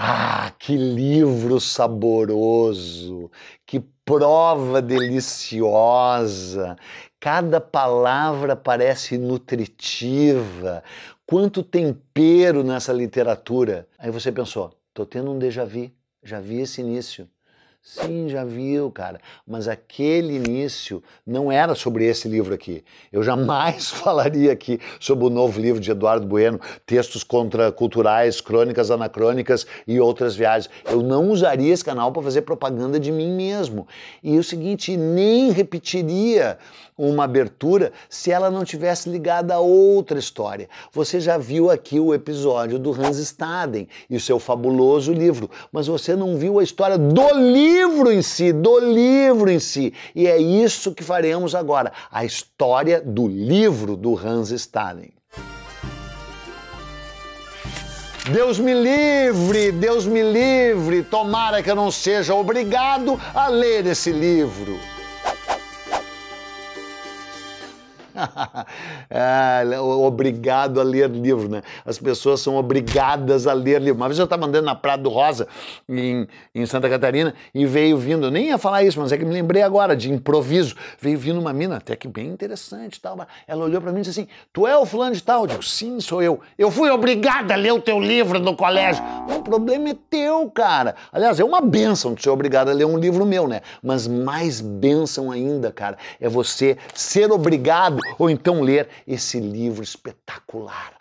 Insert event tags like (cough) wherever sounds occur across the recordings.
Ah, que livro saboroso, que prova deliciosa. Cada palavra parece nutritiva. Quanto tempero nessa literatura. Aí você pensou, tô tendo um déjà vu, já vi esse início. Sim, já viu, cara. Mas aquele início não era sobre esse livro aqui. Eu jamais (laughs) falaria aqui sobre o novo livro de Eduardo Bueno, textos contraculturais, crônicas anacrônicas e outras viagens. Eu não usaria esse canal para fazer propaganda de mim mesmo. E o seguinte, nem repetiria uma abertura se ela não tivesse ligada a outra história. Você já viu aqui o episódio do Hans Staden e o seu fabuloso livro, mas você não viu a história do livro livro em si, do livro em si. E é isso que faremos agora, a história do livro do Hans Stalin. Deus me livre, Deus me livre, tomara que eu não seja obrigado a ler esse livro. (laughs) é, obrigado a ler livro, né? As pessoas são obrigadas a ler livro. Uma vez eu estava andando na Praia do Rosa, em, em Santa Catarina, e veio vindo, nem ia falar isso, mas é que me lembrei agora, de improviso, veio vindo uma mina, até que bem interessante tal, ela olhou para mim e disse assim, tu é o fulano de tal? Eu digo, sim, sou eu. Eu fui obrigada a ler o teu livro no colégio. O problema é teu, cara. Aliás, é uma benção de ser obrigado a ler um livro meu, né? Mas mais benção ainda, cara, é você ser obrigado ou então ler esse livro espetacular,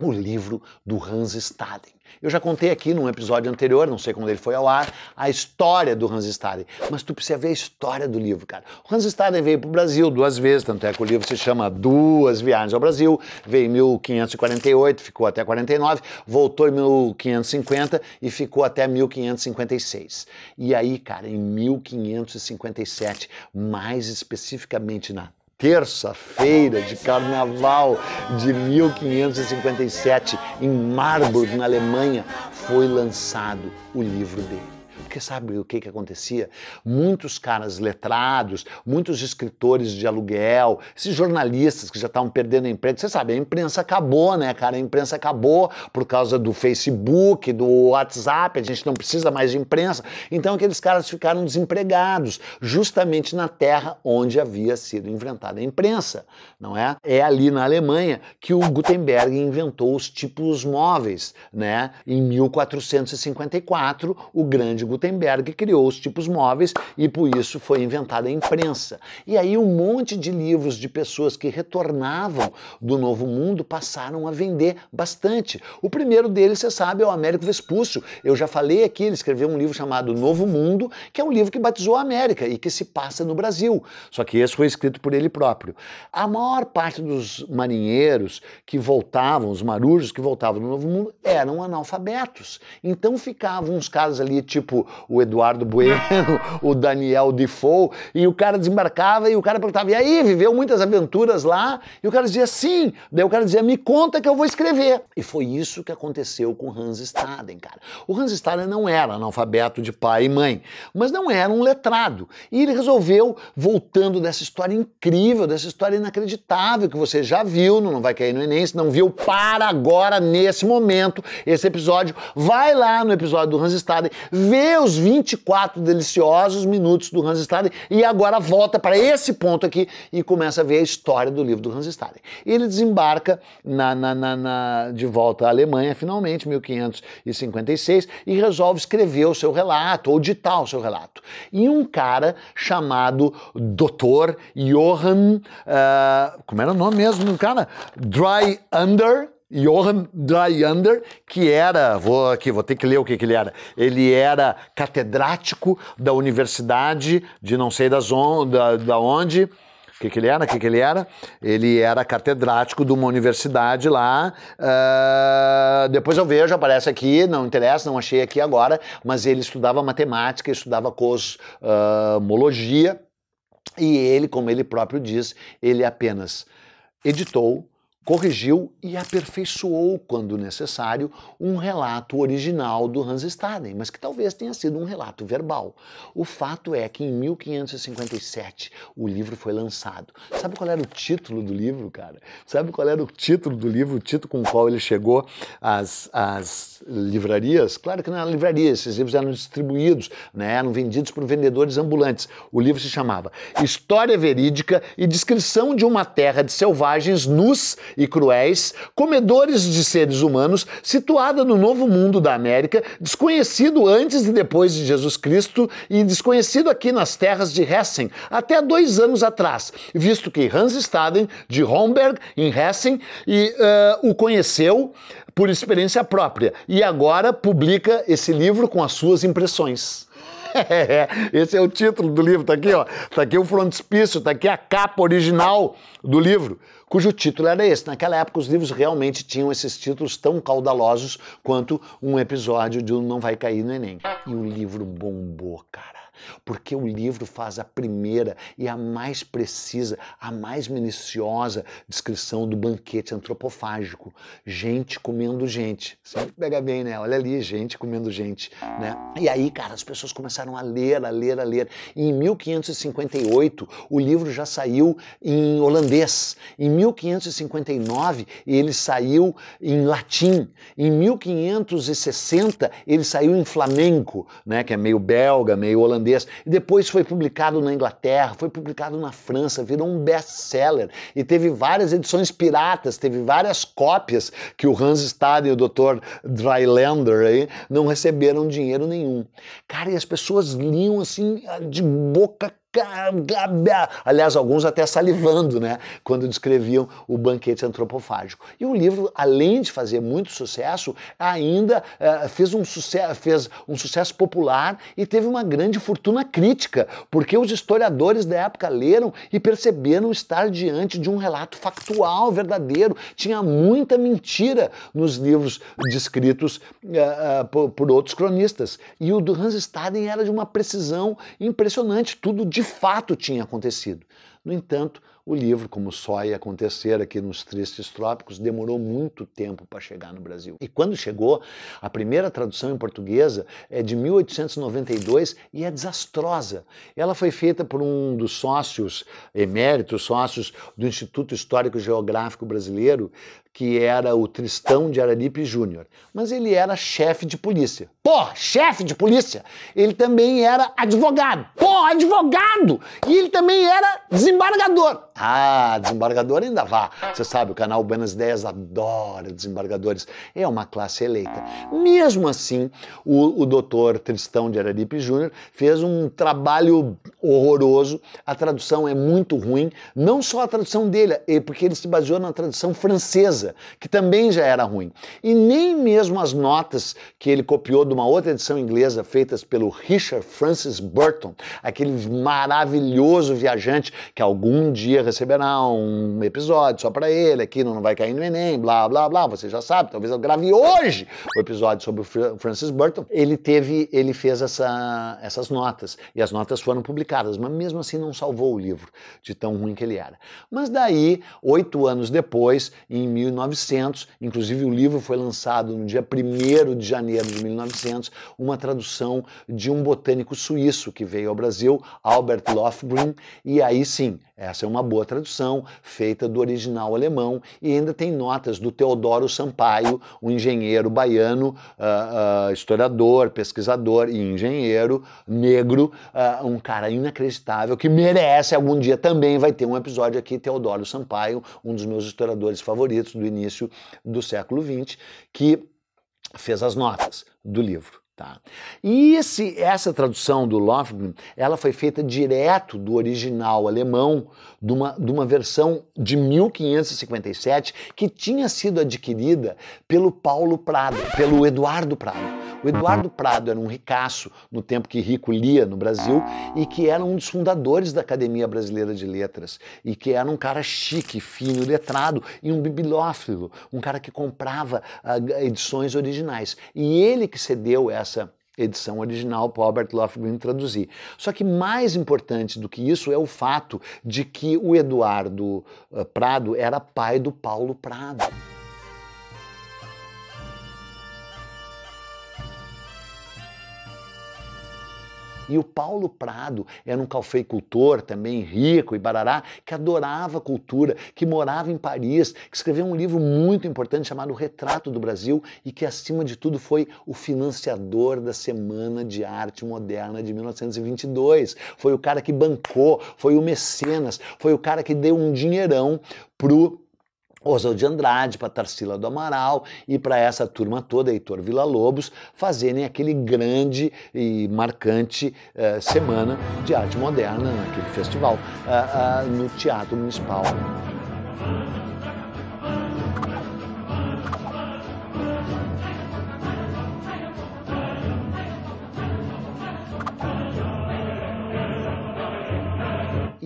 o livro do Hans Staden. Eu já contei aqui num episódio anterior, não sei quando ele foi ao ar, a história do Hans Staden, mas tu precisa ver a história do livro, cara. O Hans Staden veio para o Brasil duas vezes, tanto é que o livro se chama Duas Viagens ao Brasil, veio em 1548, ficou até 49, voltou em 1550 e ficou até 1556. E aí, cara, em 1557, mais especificamente na terça-feira de carnaval de 1557 em Marburg, na Alemanha, foi lançado o livro dele. Porque sabe o que, que acontecia? Muitos caras letrados, muitos escritores de aluguel, esses jornalistas que já estavam perdendo emprego, você sabe, a imprensa acabou, né, cara? A imprensa acabou por causa do Facebook, do WhatsApp, a gente não precisa mais de imprensa. Então aqueles caras ficaram desempregados, justamente na terra onde havia sido inventada a imprensa, não é? É ali na Alemanha que o Gutenberg inventou os tipos móveis, né? Em 1454, o grande Gutenberg criou os tipos móveis e por isso foi inventada a imprensa. E aí um monte de livros de pessoas que retornavam do Novo Mundo passaram a vender bastante. O primeiro deles, você sabe, é o Américo Vespúcio. Eu já falei aqui, ele escreveu um livro chamado Novo Mundo, que é um livro que batizou a América e que se passa no Brasil. Só que esse foi escrito por ele próprio. A maior parte dos marinheiros que voltavam, os marujos que voltavam do Novo Mundo, eram analfabetos. Então ficavam uns caras ali, tipo tipo o Eduardo Bueno, (laughs) o Daniel Defoe, e o cara desembarcava e o cara perguntava, e aí, viveu muitas aventuras lá? E o cara dizia, sim. Daí o cara dizia, me conta que eu vou escrever. E foi isso que aconteceu com Hans Staden, cara. O Hans Staden não era analfabeto de pai e mãe, mas não era um letrado. E ele resolveu, voltando dessa história incrível, dessa história inacreditável que você já viu, não vai cair no Enem, se não viu, para agora, nesse momento, esse episódio. Vai lá no episódio do Hans Staden, vê os 24 deliciosos minutos do Hans Staden e agora volta para esse ponto aqui e começa a ver a história do livro do Hans Staden. Ele desembarca na, na, na, na de volta à Alemanha, finalmente, 1556, e resolve escrever o seu relato, ou ditar o seu relato. E um cara chamado Dr. Johann, uh, como era o nome mesmo do cara? Dry Under, Johann Dreyander, que era, vou aqui, vou ter que ler o que, que ele era. Ele era catedrático da universidade de não sei das on, da, da onde. O que, que ele era? O que, que ele era? Ele era catedrático de uma universidade lá. Uh, depois eu vejo, aparece aqui, não interessa, não achei aqui agora, mas ele estudava matemática, estudava cosmologia, ah, e ele, como ele próprio diz, ele apenas editou corrigiu e aperfeiçoou, quando necessário, um relato original do Hans Staden, mas que talvez tenha sido um relato verbal. O fato é que em 1557 o livro foi lançado. Sabe qual era o título do livro, cara? Sabe qual era o título do livro, o título com o qual ele chegou às, às livrarias? Claro que não era livraria, esses livros eram distribuídos, né? eram vendidos por vendedores ambulantes. O livro se chamava História Verídica e Descrição de uma Terra de Selvagens nus e cruéis, comedores de seres humanos, situada no novo mundo da América, desconhecido antes e depois de Jesus Cristo e desconhecido aqui nas terras de Hessen até dois anos atrás, visto que Hans Staden, de Homberg, em Hessen, e, uh, o conheceu por experiência própria e agora publica esse livro com as suas impressões. (laughs) Esse é o título do livro, tá aqui, ó. Tá aqui o frontispício, tá aqui a capa original do livro cujo título era esse. Naquela época, os livros realmente tinham esses títulos tão caudalosos quanto um episódio de um Não Vai Cair no Enem. E o livro bombou, cara porque o livro faz a primeira e a mais precisa, a mais minuciosa descrição do banquete antropofágico. Gente comendo gente. Sempre pega bem, né? Olha ali, gente comendo gente, né? E aí, cara, as pessoas começaram a ler, a ler, a ler. E em 1558, o livro já saiu em holandês. Em 1559, ele saiu em latim. Em 1560, ele saiu em flamenco, né, que é meio belga, meio holandês holandês, e depois foi publicado na Inglaterra, foi publicado na França, virou um best-seller e teve várias edições piratas, teve várias cópias que o Hans Staden e o Dr. Drylander aí não receberam dinheiro nenhum. Cara, e as pessoas liam assim de boca Aliás, alguns até salivando, né? Quando descreviam o banquete antropofágico. E o livro, além de fazer muito sucesso, ainda eh, fez, um sucesso, fez um sucesso popular e teve uma grande fortuna crítica, porque os historiadores da época leram e perceberam estar diante de um relato factual, verdadeiro. Tinha muita mentira nos livros descritos eh, eh, por, por outros cronistas. E o do Hans Staden era de uma precisão impressionante, tudo de fato tinha acontecido. No entanto, o livro, como só ia acontecer aqui nos Tristes Trópicos, demorou muito tempo para chegar no Brasil. E quando chegou, a primeira tradução em portuguesa é de 1892 e é desastrosa. Ela foi feita por um dos sócios, eméritos sócios do Instituto Histórico Geográfico Brasileiro, que era o Tristão de Araripe Júnior, mas ele era chefe de polícia. Pô, chefe de polícia! Ele também era advogado. Pô, advogado! E ele também era desembargador. Ah, desembargador ainda vá. Você sabe, o canal Buenas Ideias adora desembargadores. É uma classe eleita. Mesmo assim, o, o doutor Tristão de Araripe Júnior fez um trabalho horroroso, a tradução é muito ruim, não só a tradução dele, é porque ele se baseou na tradução francesa, que também já era ruim. E nem mesmo as notas que ele copiou de uma outra edição inglesa feitas pelo Richard Francis Burton, aquele maravilhoso viajante que algum dia receberá um episódio só para ele, aqui não vai cair no Enem, blá blá blá, você já sabe, talvez eu grave hoje o episódio sobre o Francis Burton. Ele teve, ele fez essa, essas notas e as notas foram publicadas mas mesmo assim não salvou o livro de tão ruim que ele era. Mas daí, oito anos depois, em 1900, inclusive o livro foi lançado no dia 1 de janeiro de 1900, uma tradução de um botânico suíço que veio ao Brasil, Albert Lofgren, e aí sim, essa é uma boa tradução, feita do original alemão, e ainda tem notas do Teodoro Sampaio, um engenheiro baiano, uh, uh, historiador, pesquisador e engenheiro negro, uh, um cara inacreditável que merece algum dia também vai ter um episódio aqui Teodoro Sampaio, um dos meus historiadores favoritos do início do século XX, que fez as notas do livro. Tá. E esse, essa tradução do Lofgren, ela foi feita direto do original alemão, de uma, de uma versão de 1557 que tinha sido adquirida pelo Paulo Prado, pelo Eduardo Prado. O Eduardo Prado era um ricaço no tempo que Rico lia no Brasil e que era um dos fundadores da Academia Brasileira de Letras e que era um cara chique, fino, letrado e um bibliófilo, um cara que comprava uh, edições originais. E ele que cedeu essa essa edição original para Albert Lofgren traduzir. Só que mais importante do que isso é o fato de que o Eduardo eh, Prado era pai do Paulo Prado. E o Paulo Prado era um calfeicultor também rico e barará, que adorava cultura, que morava em Paris, que escreveu um livro muito importante chamado Retrato do Brasil e que, acima de tudo, foi o financiador da Semana de Arte Moderna de 1922. Foi o cara que bancou, foi o mecenas, foi o cara que deu um dinheirão pro Oswald de Andrade, para Tarsila do Amaral e para essa turma toda, Heitor Villa-Lobos, fazerem aquele grande e marcante uh, Semana de Arte Moderna, naquele né, festival, uh, uh, no Teatro Municipal.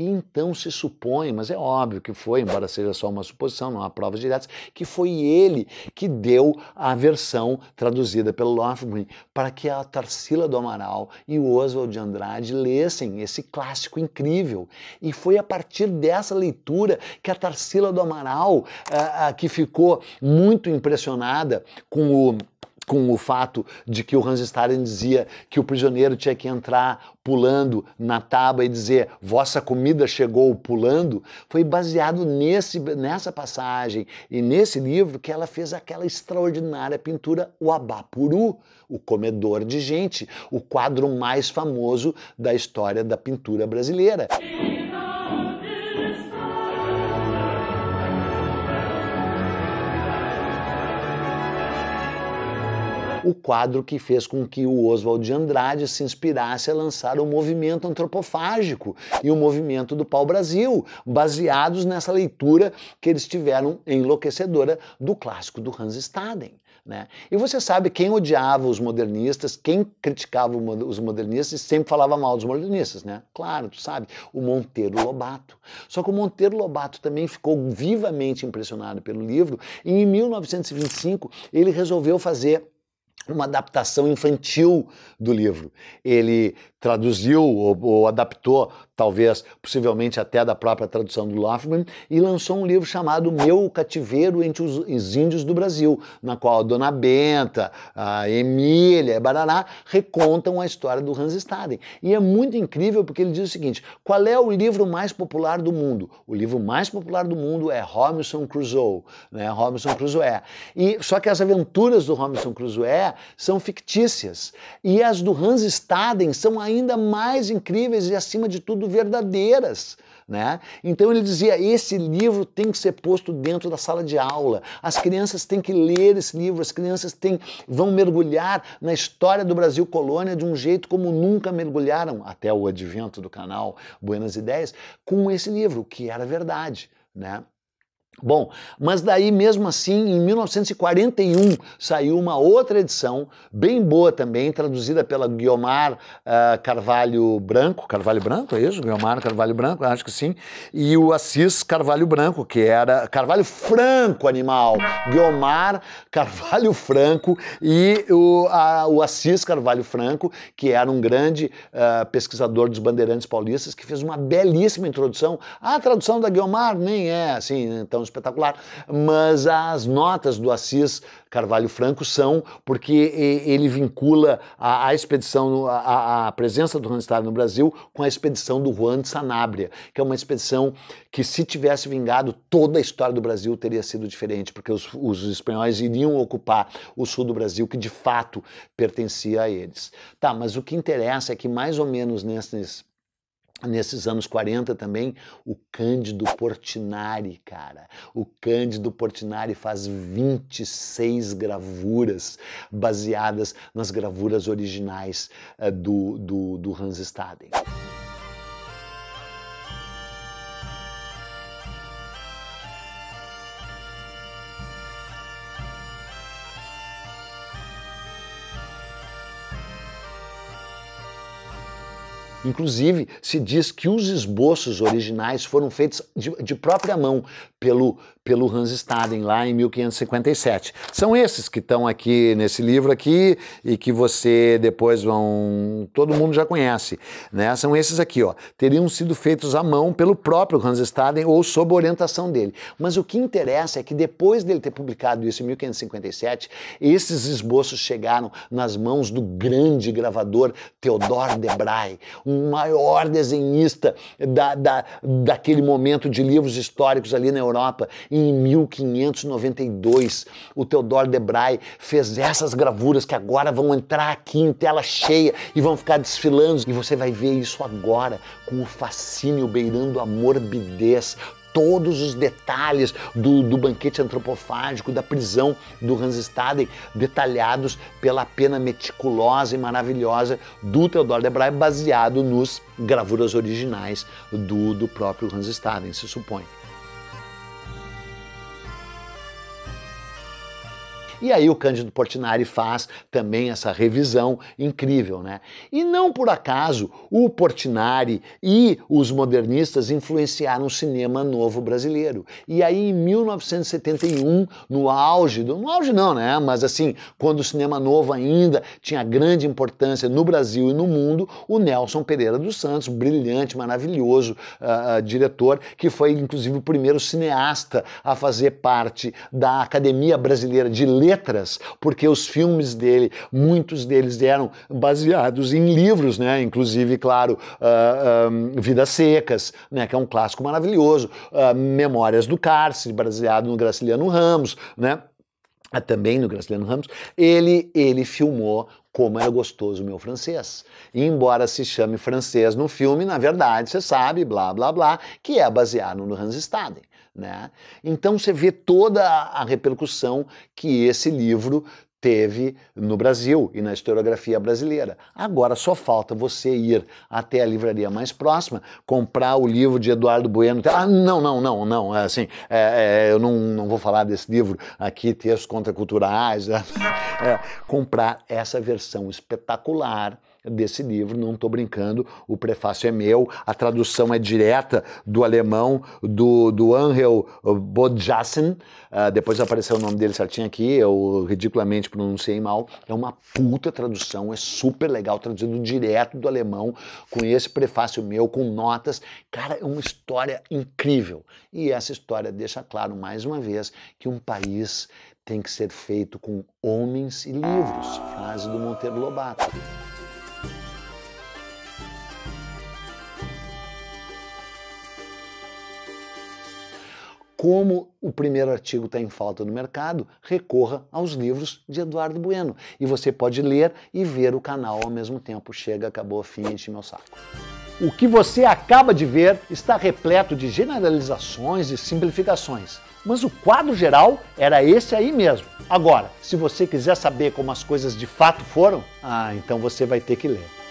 E então se supõe, mas é óbvio que foi, embora seja só uma suposição, não há provas diretas, que foi ele que deu a versão traduzida pelo Lofgren para que a Tarsila do Amaral e o Oswald de Andrade lessem esse clássico incrível. E foi a partir dessa leitura que a Tarsila do Amaral, ah, ah, que ficou muito impressionada com o com o fato de que o Hans Stalin dizia que o prisioneiro tinha que entrar pulando na tábua e dizer vossa comida chegou pulando, foi baseado nesse, nessa passagem e nesse livro que ela fez aquela extraordinária pintura O Abapuru, o comedor de gente, o quadro mais famoso da história da pintura brasileira. o quadro que fez com que o Oswald de Andrade se inspirasse a lançar o movimento antropofágico e o movimento do pau-brasil, baseados nessa leitura que eles tiveram enlouquecedora do clássico do Hans Staden. Né? E você sabe quem odiava os modernistas, quem criticava os modernistas e sempre falava mal dos modernistas, né? Claro, tu sabe, o Monteiro Lobato. Só que o Monteiro Lobato também ficou vivamente impressionado pelo livro e em 1925 ele resolveu fazer uma adaptação infantil do livro. Ele traduziu ou, ou adaptou talvez, possivelmente até da própria tradução do Laughlin e lançou um livro chamado Meu Cativeiro entre os Índios do Brasil, na qual a Dona Benta, a Emília, Barará, recontam a história do Hans Staden. E é muito incrível porque ele diz o seguinte, qual é o livro mais popular do mundo? O livro mais popular do mundo é Robinson Crusoe, né? Robinson Crusoe. E, só que as aventuras do Robinson Crusoe são fictícias, e as do Hans Staden são ainda mais incríveis e, acima de tudo, verdadeiras. Né? Então ele dizia: esse livro tem que ser posto dentro da sala de aula. As crianças têm que ler esse livro, as crianças têm, vão mergulhar na história do Brasil colônia de um jeito como nunca mergulharam, até o advento do canal Buenas Ideias, com esse livro, que era verdade. Né? Bom, mas daí mesmo assim, em 1941 saiu uma outra edição, bem boa também, traduzida pela Guiomar uh, Carvalho Branco. Carvalho Branco, é isso? Guiomar Carvalho Branco, acho que sim. E o Assis Carvalho Branco, que era Carvalho Franco Animal. Guiomar Carvalho Franco e o, a, o Assis Carvalho Franco, que era um grande uh, pesquisador dos bandeirantes paulistas, que fez uma belíssima introdução. A tradução da Guiomar nem é assim, então produção espetacular, mas as notas do Assis Carvalho Franco são porque ele vincula a, a expedição, a, a, presença do Randstad no Brasil com a expedição do Juan de Sanabria, que é uma expedição que se tivesse vingado, toda a história do Brasil teria sido diferente, porque os, os espanhóis iriam ocupar o sul do Brasil, que de fato pertencia a eles. Tá, mas o que interessa é que mais ou menos nesses nesses anos 40 também, o Cândido Portinari, cara. O Cândido Portinari faz 26 gravuras baseadas nas gravuras originais uh, do, do, do Hans Staden. Inclusive, se diz que os esboços originais foram feitos de, de própria mão pelo pelo Hans Staden lá em 1557. São esses que estão aqui nesse livro aqui e que você depois vão, todo mundo já conhece, né? São esses aqui, ó. Teriam sido feitos à mão pelo próprio Hans Staden ou sob orientação dele. Mas o que interessa é que depois dele ter publicado isso em 1557, esses esboços chegaram nas mãos do grande gravador Theodor de Brahe, um maior desenhista da, da, daquele momento de livros históricos ali na Europa e em 1592, o Theodore Debray fez essas gravuras que agora vão entrar aqui em tela cheia e vão ficar desfilando. E você vai ver isso agora com o fascínio beirando a morbidez todos os detalhes do, do, banquete antropofágico, da prisão do Hans Staden, detalhados pela pena meticulosa e maravilhosa do Theodor Debray, baseado nos gravuras originais do, do próprio Hans Staden, se supõe. E aí o Cândido Portinari faz também essa revisão incrível, né? E não por acaso o Portinari e os modernistas influenciaram o cinema novo brasileiro. E aí em 1971, no auge, do, no auge não, né? Mas assim, quando o cinema novo ainda tinha grande importância no Brasil e no mundo, o Nelson Pereira dos Santos, brilhante, maravilhoso uh, diretor, que foi inclusive o primeiro cineasta a fazer parte da Academia Brasileira de Letras letras, porque os filmes dele, muitos deles eram baseados em livros, né? Inclusive, claro, uh, ah, um, ah, Vidas Secas, né? Que é um clássico maravilhoso, uh, Memórias do Cárcere, baseado no Graciliano Ramos, né? também no Graciliano Ramos, ele, ele filmou como era gostoso o meu francês. E embora se chame francês no filme, na verdade, você sabe, blá, blá, blá, que é baseado no Hans Staden. Né? Então você vê toda a repercussão que esse livro teve no Brasil e na historiografia brasileira. Agora só falta você ir até a livraria mais próxima, comprar o livro de Eduardo Bueno. Ah, não, não, não, não. É assim, é, é, eu não, não vou falar desse livro aqui, textos contraculturais. (laughs) É, comprar essa versão espetacular desse livro, não estou brincando, o prefácio é meu, a tradução é direta do alemão, do, do Angel Bodjassen, uh, depois apareceu o nome dele certinho aqui, eu ridiculamente pronunciei mal, é uma puta tradução, é super legal, traduzido direto do alemão, com esse prefácio meu, com notas, cara, é uma história incrível, e essa história deixa claro, mais uma vez, que um país tem que ser feito com homens e livros, frase do Monteiro Lobato. como o primeiro artigo está em falta no mercado, recorra aos livros de Eduardo Bueno. E você pode ler e ver o canal ao mesmo tempo. Chega, acabou, fim, enche meu saco. O que você acaba de ver está repleto de generalizações e simplificações. Mas o quadro geral era esse aí mesmo. Agora, se você quiser saber como as coisas de fato foram, ah, então você vai ter que ler.